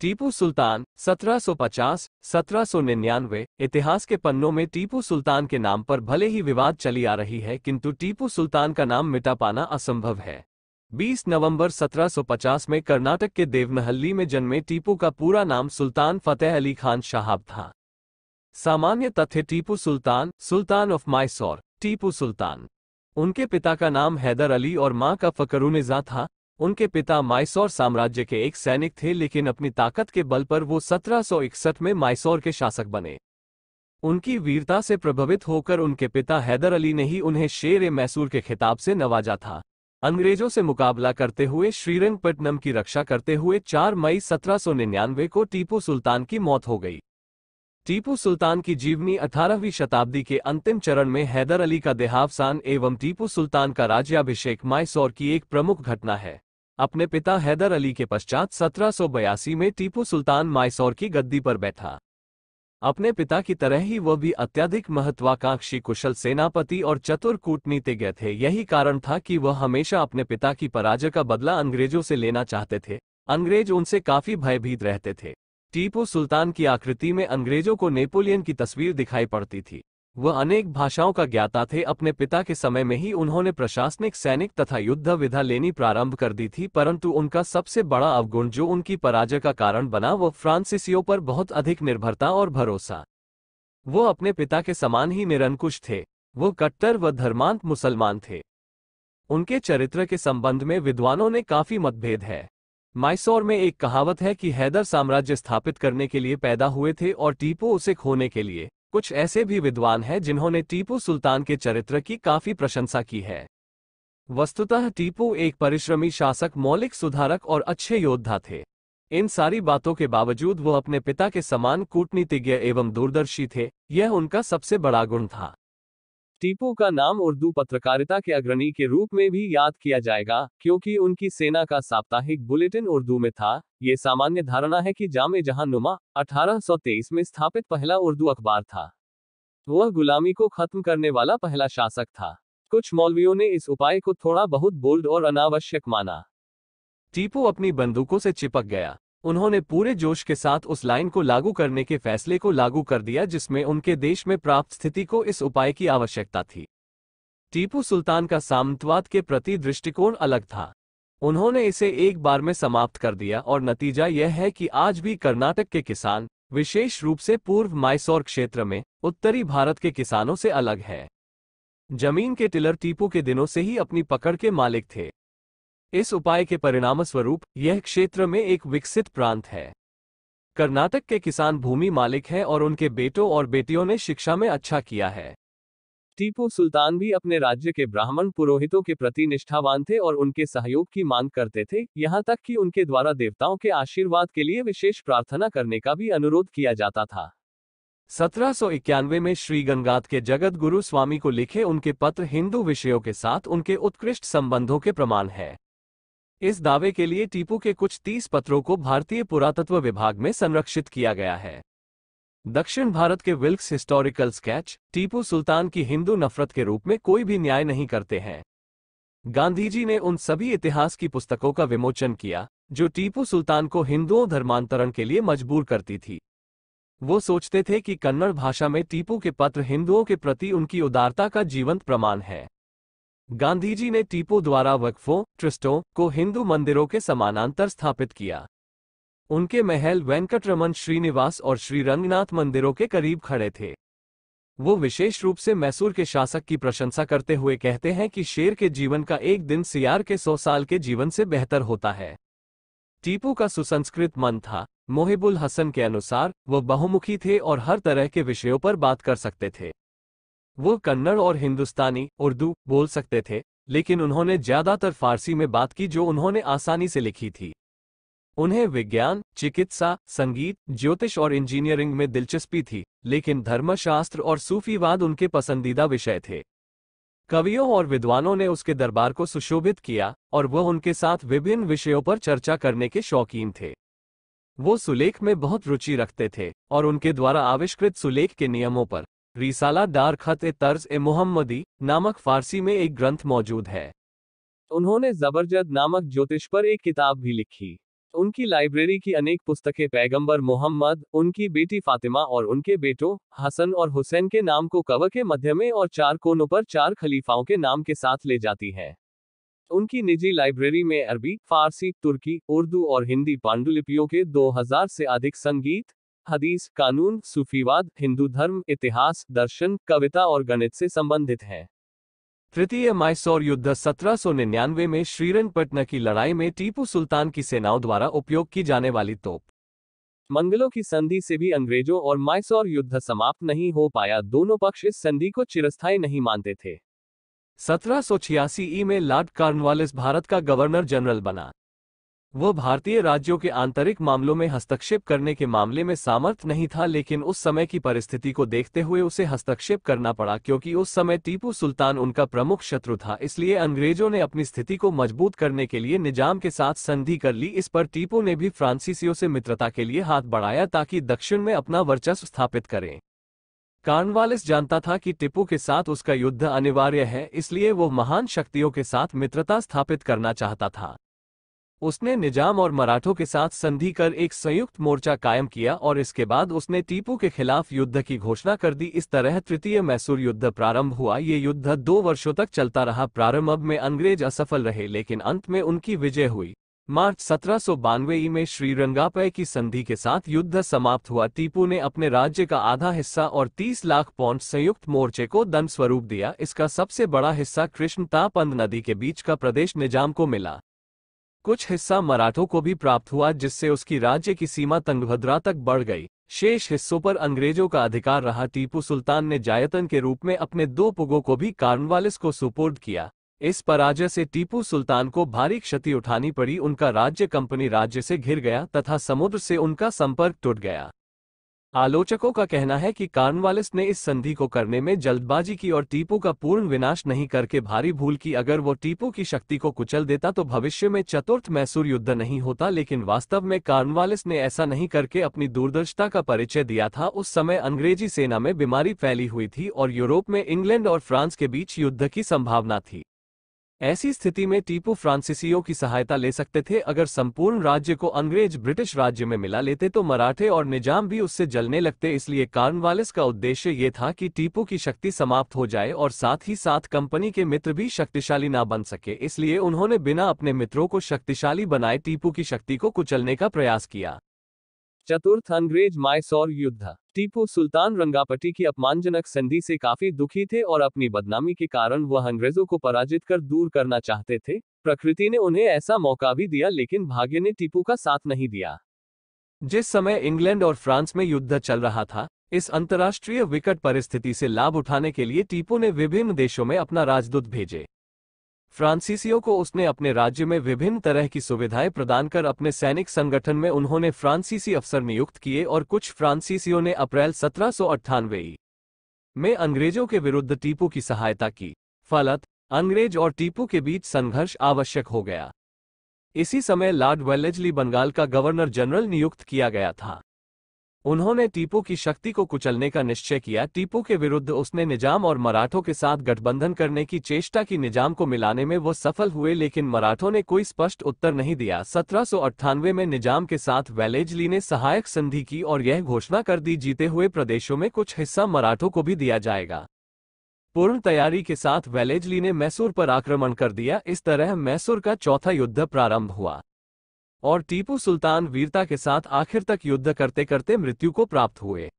टीपू सुल्तान 1750, 1799 इतिहास के पन्नों में टीपू सुल्तान के नाम पर भले ही विवाद चली आ रही है किंतु टीपू सुल्तान का नाम मिटा पाना असंभव है 20 नवंबर 1750 में कर्नाटक के देवनहल्ली में जन्मे टीपू का पूरा नाम सुल्तान फतेह अली खान शाहब था सामान्य तथ्य टीपू सुल्तान सुल्तान ऑफ माइसौर टीपू सुल्तान उनके पिता का नाम हैदर अली और मां का फकरुनिजा था उनके पिता माइसौर साम्राज्य के एक सैनिक थे लेकिन अपनी ताकत के बल पर वो 1761 में माइसौर के शासक बने उनकी वीरता से प्रभावित होकर उनके पिता हैदर अली ने ही उन्हें शेर ए मैसूर के खिताब से नवाजा था अंग्रेजों से मुकाबला करते हुए श्रीरंगपट्टनम की रक्षा करते हुए 4 मई 1799 को टीपू सुल्तान की मौत हो गई टीपू सुल्तान की जीवनी 18वीं शताब्दी के अंतिम चरण में हैदर अली का देहावसान एवं टीपू सुल्तान का राज्याभिषेक माइसौर की एक प्रमुख घटना है अपने पिता हैदर अली के पश्चात सत्रह में टीपू सुल्तान माइसौर की गद्दी पर बैठा अपने पिता की तरह ही वह भी अत्यधिक महत्वाकांक्षी कुशल सेनापति और चतुर कूटनीतिज्ञ थे यही कारण था कि वह हमेशा अपने पिता की पराजय का बदला अंग्रेजों से लेना चाहते थे अंग्रेज उनसे काफी भयभीत रहते थे टीपू सुल्तान की आकृति में अंग्रेजों को नेपोलियन की तस्वीर दिखाई पड़ती थी वह अनेक भाषाओं का ज्ञाता थे अपने पिता के समय में ही उन्होंने प्रशासनिक सैनिक तथा युद्ध विधा लेनी प्रारंभ कर दी थी परंतु उनका सबसे बड़ा अवगुण जो उनकी पराजय का कारण बना वह फ्रांसिसियो पर बहुत अधिक निर्भरता और भरोसा वो अपने पिता के समान ही निरंकुश थे वो कट्टर व धर्मांत मुसलमान थे उनके चरित्र के संबंध में विद्वानों ने काफी मतभेद है माइसौर में एक कहावत है कि हैदर साम्राज्य स्थापित करने के लिए पैदा हुए थे और टीपो उसे खोने के लिए कुछ ऐसे भी विद्वान हैं जिन्होंने टीपू सुल्तान के चरित्र की काफी प्रशंसा की है वस्तुतः टीपू एक परिश्रमी शासक मौलिक सुधारक और अच्छे योद्धा थे इन सारी बातों के बावजूद वो अपने पिता के समान कूटनीतिज्ञ एवं दूरदर्शी थे यह उनका सबसे बड़ा गुण था टीपू का नाम उर्दू पत्रकारिता के अग्रणी के रूप में भी याद किया जाएगा क्योंकि उनकी सेना का साप्ताहिक बुलेटिन उर्दू में था ये सामान्य धारणा है कि जाम जहां नुमा अठारह में स्थापित पहला उर्दू अखबार था वह गुलामी को खत्म करने वाला पहला शासक था कुछ मौलवियों ने इस उपाय को थोड़ा बहुत बोल्ड और अनावश्यक माना टीपू अपनी बंदूकों से चिपक गया उन्होंने पूरे जोश के साथ उस लाइन को लागू करने के फैसले को लागू कर दिया जिसमें उनके देश में प्राप्त स्थिति को इस उपाय की आवश्यकता थी टीपू सुल्तान का सामंतवाद के प्रति दृष्टिकोण अलग था उन्होंने इसे एक बार में समाप्त कर दिया और नतीजा यह है कि आज भी कर्नाटक के किसान विशेष रूप से पूर्व माइसौर क्षेत्र में उत्तरी भारत के किसानों से अलग है जमीन के टिलर टीपू के दिनों से ही अपनी पकड़ के मालिक थे इस उपाय के परिणामस्वरूप यह क्षेत्र में एक विकसित प्रांत है कर्नाटक के किसान भूमि मालिक हैं और उनके बेटों और बेटियों ने शिक्षा में अच्छा किया है टीपू सुल्तान भी अपने राज्य के ब्राह्मण पुरोहितों के प्रति निष्ठावान थे और उनके सहयोग की मांग करते थे यहाँ तक कि उनके द्वारा देवताओं के आशीर्वाद के लिए विशेष प्रार्थना करने का भी अनुरोध किया जाता था सत्रह में श्री गंगात के जगत गुरु स्वामी को लिखे उनके पत्र हिंदू विषयों के साथ उनके उत्कृष्ट संबंधों के प्रमाण है इस दावे के लिए टीपू के कुछ तीस पत्रों को भारतीय पुरातत्व विभाग में संरक्षित किया गया है दक्षिण भारत के Wilks historical sketch Tipu Sultan की हिंदू नफरत के रूप में कोई भी न्याय नहीं करते हैं गांधीजी ने उन सभी इतिहास की पुस्तकों का विमोचन किया जो टीपू सुल्तान को हिंदुओं धर्मांतरण के लिए मजबूर करती थी वो सोचते थे कि कन्नड़ भाषा में टीपू के पत्र हिंदुओं के प्रति उनकी उदारता का जीवंत प्रमाण है गांधी जी ने टीपू द्वारा वक्फों ट्रस्टों को हिंदू मंदिरों के समानांतर स्थापित किया उनके महल वेंकटरमन श्रीनिवास और श्री रंगनाथ मंदिरों के करीब खड़े थे वो विशेष रूप से मैसूर के शासक की प्रशंसा करते हुए कहते हैं कि शेर के जीवन का एक दिन सियार के सौ साल के जीवन से बेहतर होता है टीपू का सुसंस्कृत मन था मोहिबुल हसन के अनुसार वो बहुमुखी थे और हर तरह के विषयों पर बात कर सकते थे वो कन्नड़ और हिंदुस्तानी उर्दू बोल सकते थे लेकिन उन्होंने ज्यादातर फारसी में बात की जो उन्होंने आसानी से लिखी थी उन्हें विज्ञान चिकित्सा संगीत ज्योतिष और इंजीनियरिंग में दिलचस्पी थी लेकिन धर्मशास्त्र और सूफीवाद उनके पसंदीदा विषय थे कवियों और विद्वानों ने उसके दरबार को सुशोभित किया और वह उनके साथ विभिन्न विषयों पर चर्चा करने के शौकीन थे वो सुलेख में बहुत रुचि रखते थे और उनके द्वारा आविष्कृत सुलेख के नियमों पर रिसाला दार खत ए तर्ज ए मोहम्मदी नामक फारसी में एक ग्रंथ मौजूद है उन्होंने जबरजद नामक ज्योतिष पर एक किताब भी लिखी उनकी लाइब्रेरी की अनेक पुस्तकें पैगंबर मोहम्मद उनकी बेटी फातिमा और उनके बेटों हसन और हुसैन के नाम को कवर के मध्य में और चार कोनों पर चार खलीफाओं के नाम के साथ ले जाती हैं उनकी निजी लाइब्रेरी में अरबी फारसी तुर्की उर्दू और हिंदी पांडुलिपियों के 2000 से अधिक संगीत हदीस कानून सूफीवाद हिंदू धर्म इतिहास दर्शन कविता और गणित से संबंधित हैं तृतीय माइसौर युद्ध 1799 में श्रीरंगपटना की लड़ाई में टीपू सुल्तान की सेनाओं द्वारा उपयोग की जाने वाली तोप मंगलों की संधि से भी अंग्रेजों और माइसौर युद्ध समाप्त नहीं हो पाया दोनों पक्ष इस संधि को चिरस्थायी नहीं मानते थे सत्रह ई में लॉर्ड कार्नवालिस भारत का गवर्नर जनरल बना वह भारतीय राज्यों के आंतरिक मामलों में हस्तक्षेप करने के मामले में सामर्थ्य नहीं था लेकिन उस समय की परिस्थिति को देखते हुए उसे हस्तक्षेप करना पड़ा क्योंकि उस समय टीपू सुल्तान उनका प्रमुख शत्रु था इसलिए अंग्रेजों ने अपनी स्थिति को मजबूत करने के लिए निजाम के साथ संधि कर ली इस पर टीपू ने भी फ्रांसीसियों से मित्रता के लिए हाथ बढ़ाया ताकि दक्षिण में अपना वर्चस्व स्थापित करें कार्नवालिस जानता था कि टिपू के साथ उसका युद्ध अनिवार्य है इसलिए वो महान शक्तियों के साथ मित्रता स्थापित करना चाहता था उसने निजाम और मराठों के साथ संधि कर एक संयुक्त मोर्चा कायम किया और इसके बाद उसने टीपू के खिलाफ युद्ध की घोषणा कर दी इस तरह तृतीय मैसूर युद्ध प्रारंभ हुआ ये युद्ध दो वर्षों तक चलता रहा प्रारंभ में अंग्रेज असफल रहे लेकिन अंत में उनकी विजय हुई मार्च सत्रह ई में श्रीरंगापय की संधि के साथ युद्ध समाप्त हुआ टीपू ने अपने राज्य का आधा हिस्सा और 30 लाख पौंड संयुक्त मोर्चे को दन स्वरूप दिया इसका सबसे बड़ा हिस्सा कृष्णतापंद नदी के बीच का प्रदेश निजाम को मिला कुछ हिस्सा मराठों को भी प्राप्त हुआ जिससे उसकी राज्य की सीमा तंगभद्रा तक बढ़ गई शेष हिस्सों पर अंग्रेजों का अधिकार रहा टीपू सुल्तान ने जायतन के रूप में अपने दो पुगों को भी कार्नवालिस को सुपुर्द किया इस पराजय से टीपू सुल्तान को भारी क्षति उठानी पड़ी उनका राज्य कंपनी राज्य से घिर गया तथा समुद्र से उनका संपर्क टूट गया आलोचकों का कहना है कि कार्नवालिस ने इस संधि को करने में जल्दबाजी की और टीपू का पूर्ण विनाश नहीं करके भारी भूल की अगर वो टीपू की शक्ति को कुचल देता तो भविष्य में चतुर्थ मैसूर युद्ध नहीं होता लेकिन वास्तव में कार्नवालिस ने ऐसा नहीं करके अपनी दूरदर्शिता का परिचय दिया था उस समय अंग्रेजी सेना में बीमारी फैली हुई थी और यूरोप में इंग्लैंड और फ्रांस के बीच युद्ध की संभावना थी ऐसी स्थिति में टीपू फ्रांसीसियों की सहायता ले सकते थे अगर संपूर्ण राज्य को अंग्रेज ब्रिटिश राज्य में मिला लेते तो मराठे और निजाम भी उससे जलने लगते इसलिए कार्नवालिस का उद्देश्य ये था कि टीपू की शक्ति समाप्त हो जाए और साथ ही साथ कंपनी के मित्र भी शक्तिशाली ना बन सके इसलिए उन्होंने बिना अपने मित्रों को शक्तिशाली बनाए टीपू की शक्ति को कुचलने का प्रयास किया चतुर्थ अंग्रेज मायसौर युद्ध टीपू सुल्तान रंगापटी की अपमानजनक संधि से काफी दुखी थे और अपनी बदनामी के कारण वह अंग्रेजों को पराजित कर दूर करना चाहते थे प्रकृति ने उन्हें ऐसा मौका भी दिया लेकिन भाग्य ने टीपू का साथ नहीं दिया जिस समय इंग्लैंड और फ्रांस में युद्ध चल रहा था इस अंतर्राष्ट्रीय विकट परिस्थिति से लाभ उठाने के लिए टीपू ने विभिन्न देशों में अपना राजदूत भेजे फ्रांसीसियों को उसने अपने राज्य में विभिन्न तरह की सुविधाएं प्रदान कर अपने सैनिक संगठन में उन्होंने फ्रांसीसी अफसर नियुक्त किए और कुछ फ्रांसीसियों ने अप्रैल सत्रह में अंग्रेजों के विरुद्ध टीपू की सहायता की फलत अंग्रेज और टीपू के बीच संघर्ष आवश्यक हो गया इसी समय लॉर्ड वेलेजली बंगाल का गवर्नर जनरल नियुक्त किया गया था उन्होंने टीपू की शक्ति को कुचलने का निश्चय किया टीपू के विरुद्ध उसने निजाम और मराठों के साथ गठबंधन करने की चेष्टा की निजाम को मिलाने में वो सफल हुए लेकिन मराठों ने कोई स्पष्ट उत्तर नहीं दिया सत्रह में निजाम के साथ वेलेजली ने सहायक संधि की और यह घोषणा कर दी जीते हुए प्रदेशों में कुछ हिस्सा मराठों को भी दिया जाएगा पूर्ण तैयारी के साथ वेलेजली ने मैसूर पर आक्रमण कर दिया इस तरह मैसूर का चौथा युद्ध प्रारंभ हुआ और टीपू सुल्तान वीरता के साथ आखिर तक युद्ध करते करते मृत्यु को प्राप्त हुए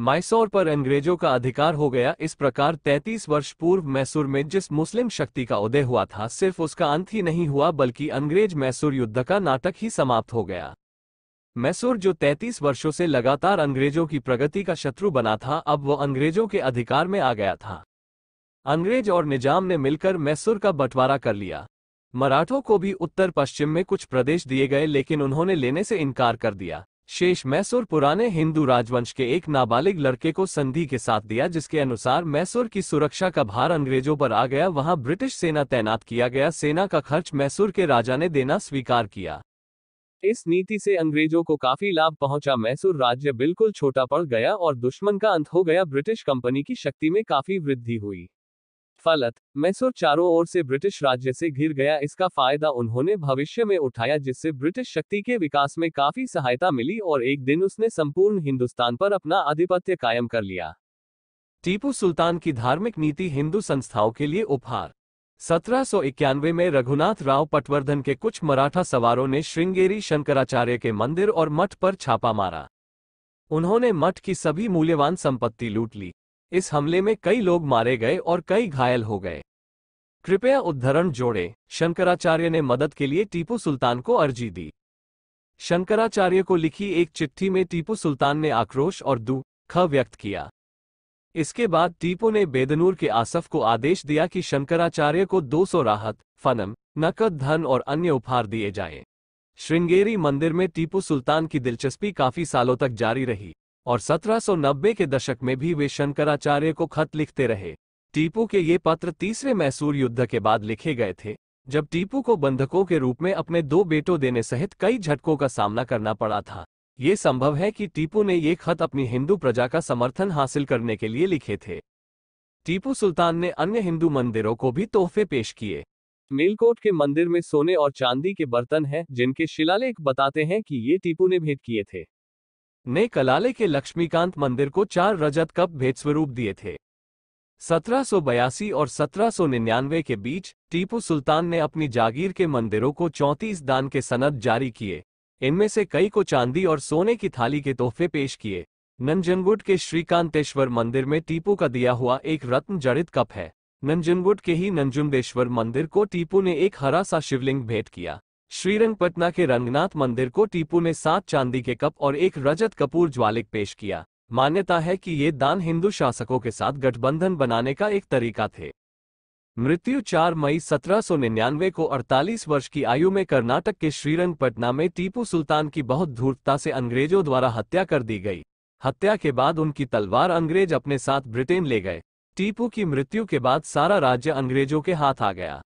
मैसौर पर अंग्रेजों का अधिकार हो गया इस प्रकार 33 वर्ष पूर्व मैसूर में जिस मुस्लिम शक्ति का उदय हुआ था सिर्फ उसका अंत ही नहीं हुआ बल्कि अंग्रेज मैसूर युद्ध का नाटक ही समाप्त हो गया मैसूर जो 33 वर्षों से लगातार अंग्रेजों की प्रगति का शत्रु बना था अब वो अंग्रेजों के अधिकार में आ गया था अंग्रेज और निजाम ने मिलकर मैसूर का बंटवारा कर लिया मराठों को भी उत्तर पश्चिम में कुछ प्रदेश दिए गए लेकिन उन्होंने लेने से इनकार कर दिया शेष मैसूर पुराने हिंदू राजवंश के एक नाबालिग लड़के को संधि के साथ दिया जिसके अनुसार मैसूर की सुरक्षा का भार अंग्रेजों पर आ गया वहां ब्रिटिश सेना तैनात किया गया सेना का खर्च मैसूर के राजा ने देना स्वीकार किया इस नीति से अंग्रेजों को काफी लाभ पहुंचा मैसूर राज्य बिल्कुल छोटा पड़ गया और दुश्मन का अंत हो गया ब्रिटिश कंपनी की शक्ति में काफी वृद्धि हुई फलत मैसूर चारों ओर से ब्रिटिश राज्य से घिर गया इसका फायदा उन्होंने भविष्य में उठाया जिससे ब्रिटिश शक्ति के विकास में काफी सहायता मिली और एक दिन उसने संपूर्ण हिंदुस्तान पर अपना आधिपत्य कायम कर लिया टीपू सुल्तान की धार्मिक नीति हिंदू संस्थाओं के लिए उपहार सत्रह में रघुनाथ राव पटवर्धन के कुछ मराठा सवारों ने श्रृंगेरी शंकराचार्य के मंदिर और मठ पर छापा मारा उन्होंने मठ की सभी मूल्यवान संपत्ति लूट ली इस हमले में कई लोग मारे गए और कई घायल हो गए कृपया उद्धरण जोड़े शंकराचार्य ने मदद के लिए टीपू सुल्तान को अर्जी दी शंकराचार्य को लिखी एक चिट्ठी में टीपू सुल्तान ने आक्रोश और दुख व्यक्त किया इसके बाद टीपू ने बेदनूर के आसफ को आदेश दिया कि शंकराचार्य को 200 राहत फनम नकद धन और अन्य उपहार दिए जाएं। श्रृंगेरी मंदिर में टीपू सुल्तान की दिलचस्पी काफी सालों तक जारी रही और 1790 के दशक में भी वे शंकराचार्य को खत लिखते रहे टीपू के ये पत्र तीसरे मैसूर युद्ध के बाद लिखे गए थे जब टीपू को बंधकों के रूप में अपने दो बेटों देने सहित कई झटकों का सामना करना पड़ा था ये संभव है कि टीपू ने ये खत अपनी हिंदू प्रजा का समर्थन हासिल करने के लिए लिखे थे टीपू सुल्तान ने अन्य हिंदू मंदिरों को भी तोहफे पेश किए मेलकोट के मंदिर में सोने और चांदी के बर्तन हैं जिनके शिलालेख बताते हैं कि ये टीपू ने भेंट किए थे ने कलाले के लक्ष्मीकांत मंदिर को चार रजत कप भेद स्वरूप दिए थे बयासी और निन्यानवे के बीच टीपू सुल्तान ने अपनी जागीर के मंदिरों को 34 दान के सनद जारी किए इनमें से कई को चांदी और सोने की थाली के तोहफे पेश किए नंजनगुट के श्रीकांतेश्वर मंदिर में टीपू का दिया हुआ एक रत्न जड़ित कप है नंजनगुट के ही नंजुमदेश्वर मंदिर को टीपू ने एक हरा सा शिवलिंग भेंट किया श्रीरंगपटना के रंगनाथ मंदिर को टीपू ने सात चांदी के कप और एक रजत कपूर ज्वालिक पेश किया मान्यता है कि ये दान हिंदू शासकों के साथ गठबंधन बनाने का एक तरीका थे मृत्यु 4 मई 1799 को 48 वर्ष की आयु में कर्नाटक के श्रीरंगपटना में टीपू सुल्तान की बहुत धूर्तता से अंग्रेजों द्वारा हत्या कर दी गई हत्या के बाद उनकी तलवार अंग्रेज अपने साथ ब्रिटेन ले गए टीपू की मृत्यु के बाद सारा राज्य अंग्रेजों के हाथ आ गया